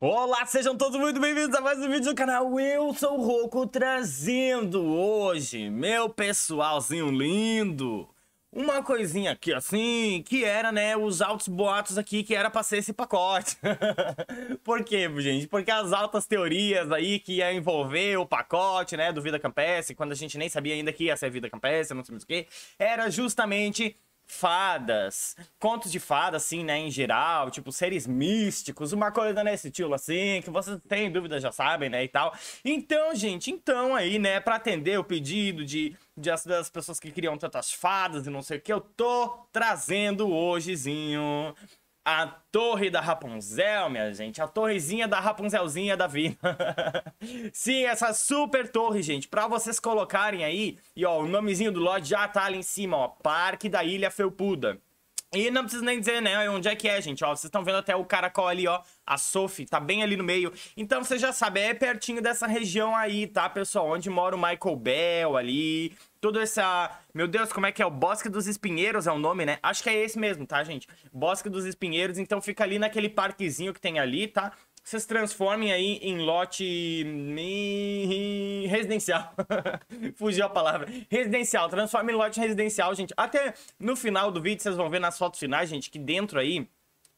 Olá, sejam todos muito bem-vindos a mais um vídeo do canal Eu Sou o Roco, trazendo hoje, meu pessoalzinho lindo, uma coisinha aqui assim, que era, né, os altos boatos aqui, que era pra ser esse pacote. Por quê, gente? Porque as altas teorias aí que ia envolver o pacote, né, do Vida Campestre, quando a gente nem sabia ainda que ia ser Vida Campestre, não sei mais o que, era justamente fadas, contos de fadas, assim, né, em geral, tipo, seres místicos, uma coisa nesse estilo, assim, que vocês têm dúvidas já sabem, né, e tal. Então, gente, então aí, né, pra atender o pedido de, de as, das pessoas que queriam tantas fadas e não sei o que, eu tô trazendo hojezinho a torre da Rapunzel, minha gente. A torrezinha da Rapunzelzinha da vida. Sim, essa super torre, gente. Pra vocês colocarem aí. E, ó, o nomezinho do lote já tá ali em cima, ó. Parque da Ilha Felpuda. E não preciso nem dizer, né, onde é que é, gente, ó, vocês estão vendo até o caracol ali, ó, a Sophie, tá bem ali no meio, então você já sabe, é pertinho dessa região aí, tá, pessoal, onde mora o Michael Bell ali, tudo essa. Meu Deus, como é que é? O Bosque dos Espinheiros é o nome, né? Acho que é esse mesmo, tá, gente? Bosque dos Espinheiros. Então fica ali naquele parquezinho que tem ali, tá? vocês transformem aí em lote residencial. Fugiu a palavra. Residencial, transforma em lote residencial, gente. Até no final do vídeo vocês vão ver nas fotos finais, gente, que dentro aí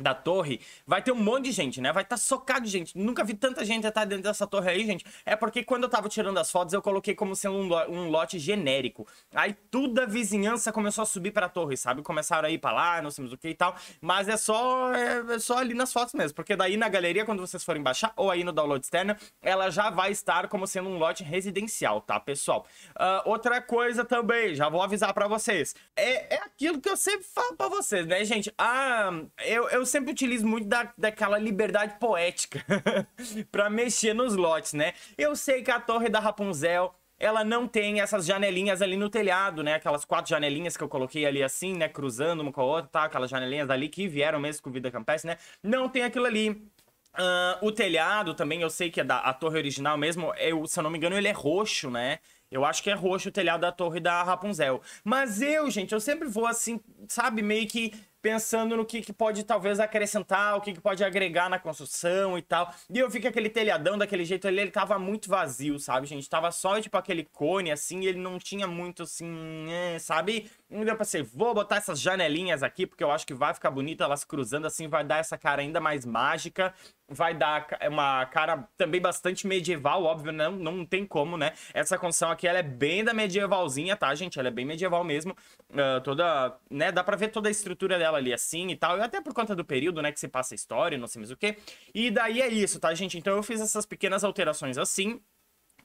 da torre, vai ter um monte de gente, né? Vai estar tá socado de gente. Nunca vi tanta gente estar tá dentro dessa torre aí, gente. É porque quando eu tava tirando as fotos, eu coloquei como sendo um, um lote genérico. Aí toda a vizinhança começou a subir pra torre, sabe? Começaram a ir pra lá, não sei mais o que e tal. Mas é só, é, é, só ali nas fotos mesmo. Porque daí na galeria, quando vocês forem baixar, ou aí no download externo, ela já vai estar como sendo um lote residencial, tá, pessoal? Uh, outra coisa também, já vou avisar pra vocês. É, é aquilo que eu sempre falo pra vocês, né, gente? Ah, eu, eu eu sempre utilizo muito da, daquela liberdade poética para mexer nos lotes, né? Eu sei que a Torre da Rapunzel ela não tem essas janelinhas ali no telhado, né? Aquelas quatro janelinhas que eu coloquei ali assim, né? Cruzando uma com a outra, tá? Aquelas janelinhas ali que vieram mesmo com Vida Campestre, né? Não tem aquilo ali. Uh, o telhado também, eu sei que é da a torre original mesmo, eu, se eu não me engano, ele é roxo, né? Eu acho que é roxo o telhado da torre da Rapunzel. Mas eu, gente, eu sempre vou assim, sabe, meio que pensando no que, que pode talvez acrescentar, o que, que pode agregar na construção e tal. E eu vi que aquele telhadão daquele jeito ali, ele tava muito vazio, sabe, gente? Tava só, tipo, aquele cone, assim, ele não tinha muito, assim, é, sabe? E eu pensei, vou botar essas janelinhas aqui, porque eu acho que vai ficar bonita, elas cruzando, assim, vai dar essa cara ainda mais mágica. Vai dar uma cara também bastante medieval, óbvio, não, não tem como, né? Essa construção aqui ela é bem da medievalzinha, tá, gente? Ela é bem medieval mesmo. Uh, toda, né, dá pra ver toda a estrutura dela ali assim e tal. E até por conta do período, né, que se passa a história, não sei mais o quê. E daí é isso, tá, gente? Então eu fiz essas pequenas alterações assim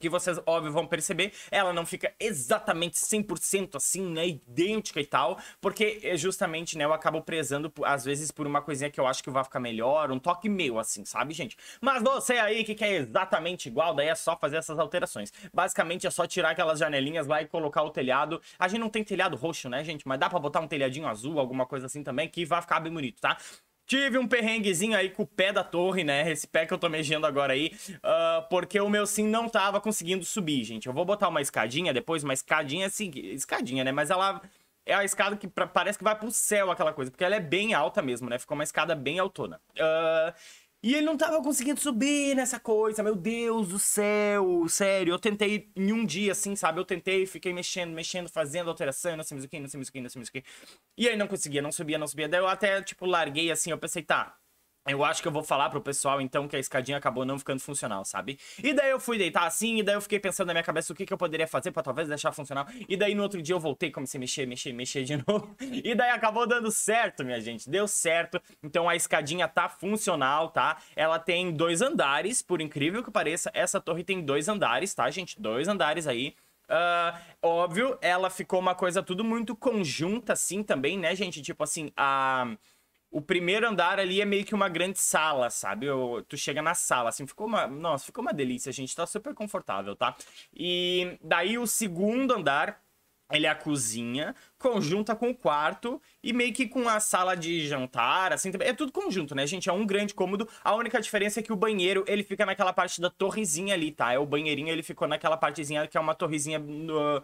que vocês, óbvio, vão perceber, ela não fica exatamente 100% assim, né, idêntica e tal, porque é justamente, né, eu acabo prezando, às vezes, por uma coisinha que eu acho que vai ficar melhor, um toque meu, assim, sabe, gente? Mas você aí que quer exatamente igual, daí é só fazer essas alterações. Basicamente é só tirar aquelas janelinhas lá e colocar o telhado. A gente não tem telhado roxo, né, gente? Mas dá pra botar um telhadinho azul, alguma coisa assim também, que vai ficar bem bonito, tá? Tive um perrenguezinho aí com o pé da torre, né? Esse pé que eu tô mexendo agora aí. Uh, porque o meu sim não tava conseguindo subir, gente. Eu vou botar uma escadinha depois, uma escadinha assim. Escadinha, né? Mas ela é a escada que pra, parece que vai pro céu aquela coisa. Porque ela é bem alta mesmo, né? Ficou uma escada bem altona. Uh, e ele não tava conseguindo subir nessa coisa, meu Deus do céu, sério. Eu tentei em um dia, assim, sabe? Eu tentei, fiquei mexendo, mexendo, fazendo alteração, não sei mais o que, não sei mais o que, não sei mais o que. E aí não conseguia, não subia, não subia. Daí eu até, tipo, larguei, assim, eu pensei, tá, eu acho que eu vou falar pro pessoal, então, que a escadinha acabou não ficando funcional, sabe? E daí eu fui deitar assim, e daí eu fiquei pensando na minha cabeça o que, que eu poderia fazer pra talvez deixar funcional. E daí no outro dia eu voltei, comecei a mexer, mexer, mexer de novo. E daí acabou dando certo, minha gente. Deu certo. Então a escadinha tá funcional, tá? Ela tem dois andares, por incrível que pareça. Essa torre tem dois andares, tá, gente? Dois andares aí. Uh, óbvio, ela ficou uma coisa tudo muito conjunta, assim, também, né, gente? Tipo assim, a... Uh o primeiro andar ali é meio que uma grande sala, sabe? Eu, tu chega na sala, assim, ficou uma. Nossa, ficou uma delícia, gente. Tá super confortável, tá? E daí o segundo andar. Ele é a cozinha, conjunta com o quarto e meio que com a sala de jantar, assim, é tudo conjunto, né, gente? É um grande cômodo. A única diferença é que o banheiro, ele fica naquela parte da torrezinha ali, tá? É o banheirinho, ele ficou naquela partezinha que é uma torrezinha no,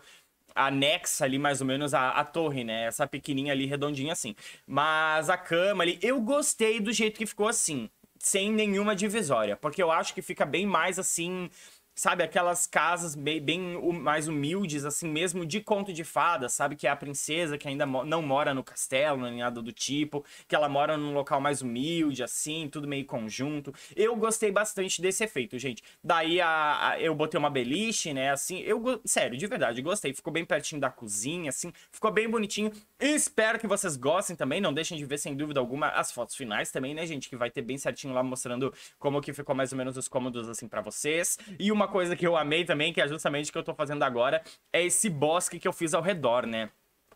anexa ali mais ou menos a, a torre, né? Essa pequenininha ali, redondinha assim. Mas a cama ali, eu gostei do jeito que ficou assim sem nenhuma divisória, porque eu acho que fica bem mais assim sabe, aquelas casas bem, bem hum, mais humildes, assim mesmo, de conto de fadas, sabe, que é a princesa que ainda mo não mora no castelo, nem nada do tipo, que ela mora num local mais humilde, assim, tudo meio conjunto. Eu gostei bastante desse efeito, gente. Daí a, a eu botei uma beliche, né, assim, eu, sério, de verdade, gostei. Ficou bem pertinho da cozinha, assim, ficou bem bonitinho. Espero que vocês gostem também, não deixem de ver, sem dúvida alguma, as fotos finais também, né, gente, que vai ter bem certinho lá mostrando como que ficou mais ou menos os cômodos, assim, para vocês. E uma uma coisa que eu amei também, que é justamente o que eu tô fazendo agora, é esse bosque que eu fiz ao redor, né?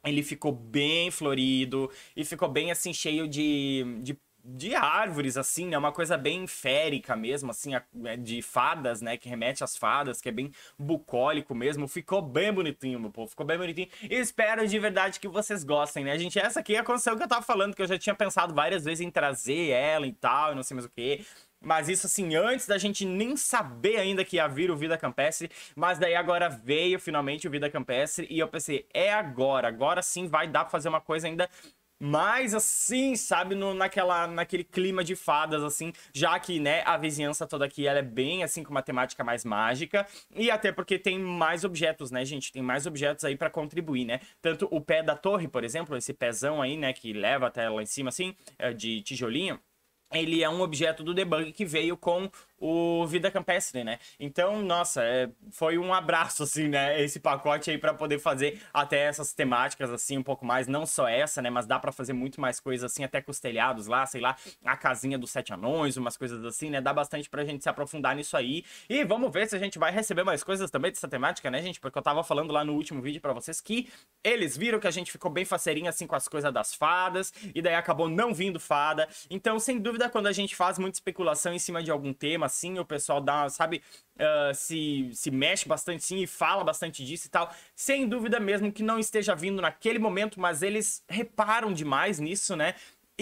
Ele ficou bem florido e ficou bem assim cheio de, de de árvores, assim, né? Uma coisa bem férica mesmo, assim, é de fadas, né? Que remete às fadas, que é bem bucólico mesmo. Ficou bem bonitinho, meu povo. Ficou bem bonitinho. E espero de verdade que vocês gostem, né, gente? Essa aqui é a que eu tava falando, que eu já tinha pensado várias vezes em trazer ela e tal, e não sei mais o que. Mas isso assim, antes da gente nem saber ainda que ia vir o Vida Campestre, mas daí agora veio finalmente o Vida Campestre e eu pensei, é agora, agora sim vai dar pra fazer uma coisa ainda mas assim, sabe, no, naquela, naquele clima de fadas, assim, já que, né, a vizinhança toda aqui, ela é bem, assim, com uma temática mais mágica, e até porque tem mais objetos, né, gente, tem mais objetos aí para contribuir, né, tanto o pé da torre, por exemplo, esse pezão aí, né, que leva até lá em cima, assim, eh, de tijolinho, ele é um objeto do debug que veio com o Vida Campestre, né? Então, nossa, é, foi um abraço, assim, né? Esse pacote aí para poder fazer até essas temáticas, assim, um pouco mais. Não só essa, né? Mas dá para fazer muito mais coisas, assim, até costelhados lá, sei lá, a casinha dos sete anões, umas coisas assim, né? Dá bastante pra gente se aprofundar nisso aí. E vamos ver se a gente vai receber mais coisas também dessa temática, né, gente? Porque eu tava falando lá no último vídeo para vocês que eles viram que a gente ficou bem faceirinha, assim, com as coisas das fadas. E daí acabou não vindo fada. Então, sem dúvida, quando a gente faz muita especulação em cima de algum tema, assim, o pessoal dá, sabe, uh, se, se mexe bastante sim e fala bastante disso e tal. Sem dúvida mesmo que não esteja vindo naquele momento, mas eles reparam demais nisso, né?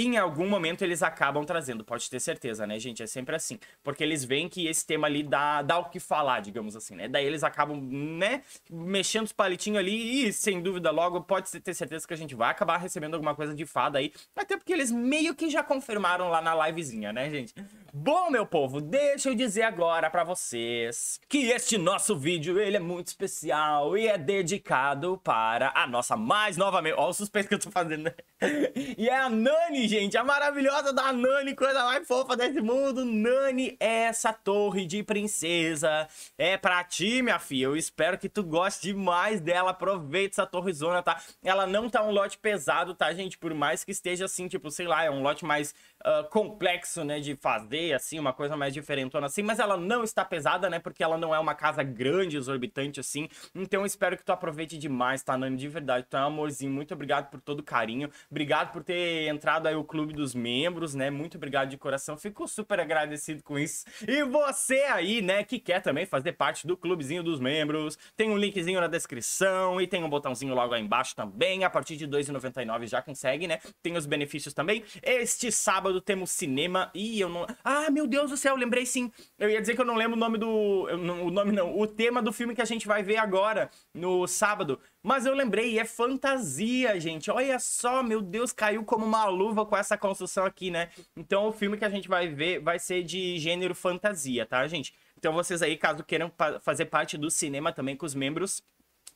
em algum momento eles acabam trazendo, pode ter certeza, né, gente? É sempre assim. Porque eles veem que esse tema ali dá, dá o que falar, digamos assim, né? Daí eles acabam, né, mexendo os palitinhos ali e, sem dúvida, logo pode ter certeza que a gente vai acabar recebendo alguma coisa de fada aí. Até porque eles meio que já confirmaram lá na livezinha, né, gente? Bom, meu povo, deixa eu dizer agora para vocês que este nosso vídeo, ele é muito especial e é dedicado para a nossa mais nova... Olha o suspeito que eu tô fazendo, né? E é a Nani, gente, a maravilhosa da Nani, coisa mais fofa desse mundo. Nani, essa torre de princesa é pra ti, minha filha. Eu espero que tu goste demais dela. Aproveita essa torrezona, tá? Ela não tá um lote pesado, tá, gente? Por mais que esteja assim, tipo, sei lá, é um lote mais uh, complexo, né, de fazer, assim, uma coisa mais diferentona assim. Mas ela não está pesada, né, porque ela não é uma casa grande, exorbitante, assim. Então, eu espero que tu aproveite demais, tá, Nani? De verdade, tu é um amorzinho. Muito obrigado por todo o carinho. Obrigado por ter entrado aí o clube dos membros, né? Muito obrigado de coração. Fico super agradecido com isso. E você aí, né, que quer também fazer parte do clubezinho dos membros, tem um linkzinho na descrição e tem um botãozinho logo aí embaixo também. A partir de R$ 2,99 já consegue, né? Tem os benefícios também. Este sábado temos cinema e eu não. Ah, meu Deus do céu, lembrei sim. Eu ia dizer que eu não lembro o nome do. o nome não. O tema do filme que a gente vai ver agora, no sábado. Mas eu lembrei, é fantasia, gente. Olha só, meu Deus, caiu como uma luva com essa construção aqui, né? Então o filme que a gente vai ver vai ser de gênero fantasia, tá, gente? Então vocês aí, caso queiram fazer parte do cinema também com os membros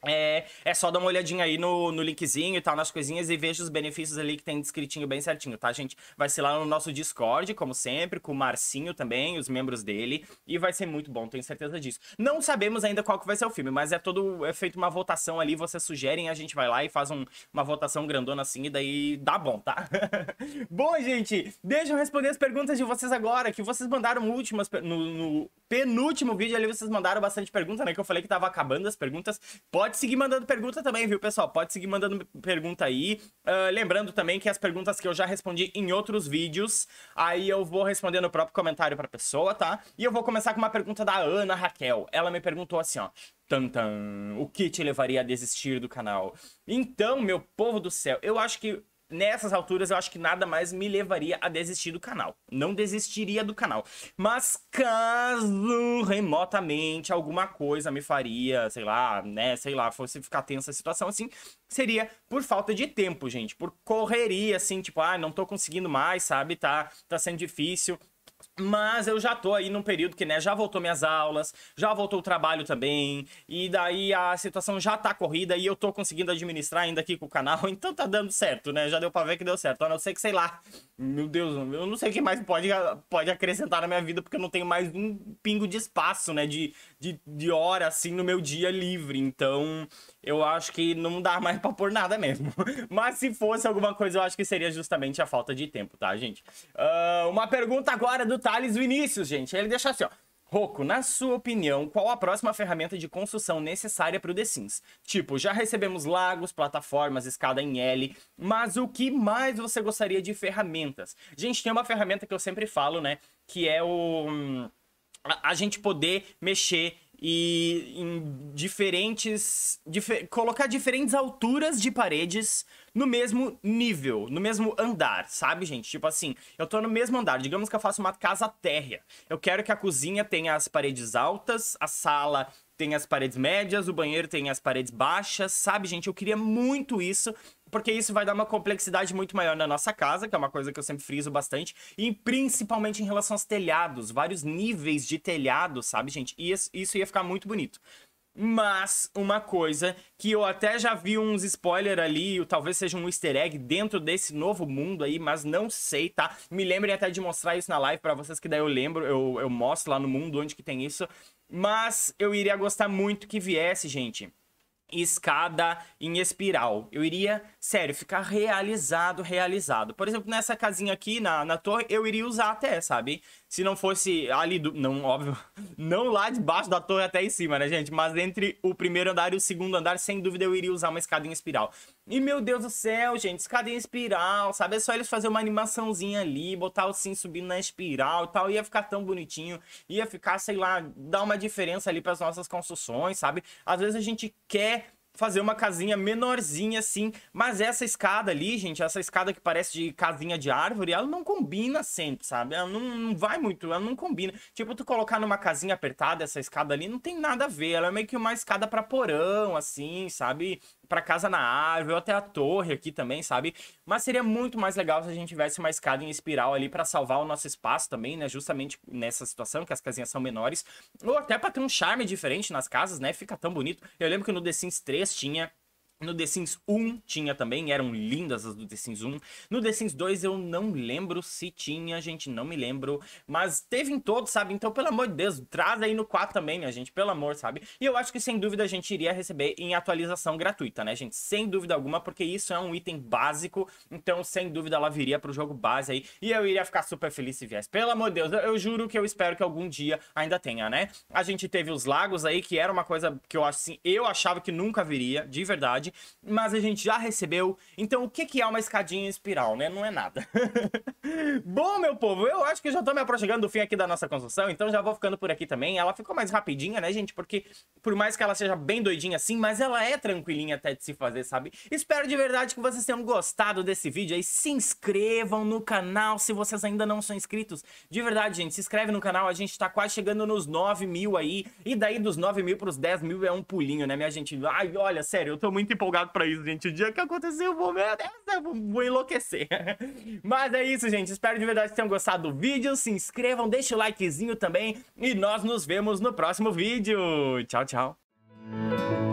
é, é, só dar uma olhadinha aí no, no linkzinho e tal, nas coisinhas e veja os benefícios ali que tem descritinho bem certinho, tá, gente? Vai ser lá no nosso Discord, como sempre, com o Marcinho também, os membros dele, e vai ser muito bom, tenho certeza disso. Não sabemos ainda qual que vai ser o filme, mas é todo é feito uma votação ali, vocês sugerem, a gente vai lá e faz um, uma votação grandona assim, e daí dá bom, tá? bom, gente, deixa eu responder as perguntas de vocês agora, que vocês mandaram últimas no, no penúltimo vídeo ali, vocês mandaram bastante perguntas, né? Que eu falei que tava acabando as perguntas. Pode pode seguir mandando pergunta também, viu, pessoal? Pode seguir mandando pergunta aí. Uh, lembrando também que as perguntas que eu já respondi em outros vídeos, aí eu vou responder no próprio comentário pra pessoa, tá? E eu vou começar com uma pergunta da Ana Raquel. Ela me perguntou assim, ó. Tantan, o que te levaria a desistir do canal? Então, meu povo do céu, eu acho que nessas alturas eu acho que nada mais me levaria a desistir do canal. Não desistiria do canal. Mas caso remotamente alguma coisa me faria, sei lá, né, sei lá, fosse ficar tensa a situação assim, seria por falta de tempo, gente, por correria assim, tipo, ah, não tô conseguindo mais, sabe? Tá tá sendo difícil. Mas eu já tô aí num período que, né, já voltou minhas aulas, já voltou o trabalho também, e daí a situação já tá corrida e eu tô conseguindo administrar ainda aqui com o canal, então tá dando certo, né? Já deu pra ver que deu certo. A não ser que, sei lá, meu Deus, eu não sei o que mais pode, pode acrescentar na minha vida, porque eu não tenho mais um pingo de espaço, né, de, de, de hora, assim, no meu dia livre. Então, eu acho que não dá mais pra pôr nada mesmo. Mas se fosse alguma coisa, eu acho que seria justamente a falta de tempo, tá, gente? Uh, uma pergunta agora do Thales Vinícius, gente. Ele deixa assim, ó. Roco, na sua opinião, qual a próxima ferramenta de construção necessária para o The Sims? Tipo, já recebemos lagos, plataformas, escada em L, mas o que mais você gostaria de ferramentas? Gente, tem uma ferramenta que eu sempre falo, né? Que é o. Hum, a, a gente poder mexer e em diferentes. Difer colocar diferentes alturas de paredes no mesmo nível, no mesmo andar, sabe, gente? Tipo assim, eu tô no mesmo andar. Digamos que eu faço uma casa térrea. Eu quero que a cozinha tenha as paredes altas, a sala tenha as paredes médias, o banheiro tenha as paredes baixas, sabe, gente? Eu queria muito isso porque isso vai dar uma complexidade muito maior na nossa casa, que é uma coisa que eu sempre friso bastante, e principalmente em relação aos telhados, vários níveis de telhado, sabe, gente? E isso ia ficar muito bonito. Mas uma coisa que eu até já vi uns spoiler ali, ou talvez seja um easter egg dentro desse novo mundo aí, mas não sei, tá? Me lembrem até de mostrar isso na live para vocês, que daí eu lembro, eu, eu mostro lá no mundo onde que tem isso. Mas eu iria gostar muito que viesse, gente escada em espiral. Eu iria, sério, ficar realizado, realizado. Por exemplo, nessa casinha aqui, na, na torre, eu iria usar até, sabe? Se não fosse ali do... Não, óbvio. Não lá debaixo da torre até em cima, né, gente? Mas entre o primeiro andar e o segundo andar, sem dúvida, eu iria usar uma escada em espiral. E meu Deus do céu, gente, escadinha espiral, sabe? É só eles fazer uma animaçãozinha ali, botar o sim subindo na espiral e tal, ia ficar tão bonitinho, ia ficar, sei lá, dar uma diferença ali para as nossas construções, sabe? Às vezes a gente quer fazer uma casinha menorzinha assim, mas essa escada ali, gente, essa escada que parece de casinha de árvore, ela não combina sempre, sabe? Ela não, não vai muito, ela não combina. Tipo, tu colocar numa casinha apertada essa escada ali, não tem nada a ver, ela é meio que uma escada para porão, assim, sabe? para casa na árvore, ou até a torre aqui também, sabe? Mas seria muito mais legal se a gente tivesse uma escada em espiral ali para salvar o nosso espaço também, né? Justamente nessa situação que as casinhas são menores, ou até para ter um charme diferente nas casas, né? Fica tão bonito. Eu lembro que no The Sims 3 tinha no The Sims 1 tinha também, eram lindas as do The Sims 1. No The Sims 2 eu não lembro se tinha, gente, não me lembro. Mas teve em todos, sabe? Então, pelo amor de Deus, traz aí no 4 também, minha gente, pelo amor, sabe? E eu acho que sem dúvida a gente iria receber em atualização gratuita, né, gente? Sem dúvida alguma, porque isso é um item básico. Então, sem dúvida, ela viria pro jogo base aí. E eu iria ficar super feliz se viesse. Pelo amor de Deus, eu juro que eu espero que algum dia ainda tenha, né? A gente teve os lagos aí, que era uma coisa que eu, assim, eu achava que nunca viria, de verdade mas a gente já recebeu. Então, o que, que é uma escadinha espiral, né? Não é nada. Bom, meu povo, eu acho que já tô me aproximando do fim aqui da nossa construção, então já vou ficando por aqui também. Ela ficou mais rapidinha, né, gente? Porque por mais que ela seja bem doidinha assim, mas ela é tranquilinha até de se fazer, sabe? Espero de verdade que vocês tenham gostado desse vídeo aí. Se inscrevam no canal se vocês ainda não são inscritos. De verdade, gente, se inscreve no canal. A gente tá quase chegando nos 9 mil aí. E daí dos 9 mil pros 10 mil é um pulinho, né, minha gente? Ai, olha, sério, eu tô muito empolgado pra isso, gente. O dia que aconteceu, vou, meu Deus, eu vou enlouquecer. Mas é isso, gente. Espero de verdade que tenham gostado do vídeo. Se inscrevam, deixem o likezinho também. E nós nos vemos no próximo vídeo. Tchau, tchau.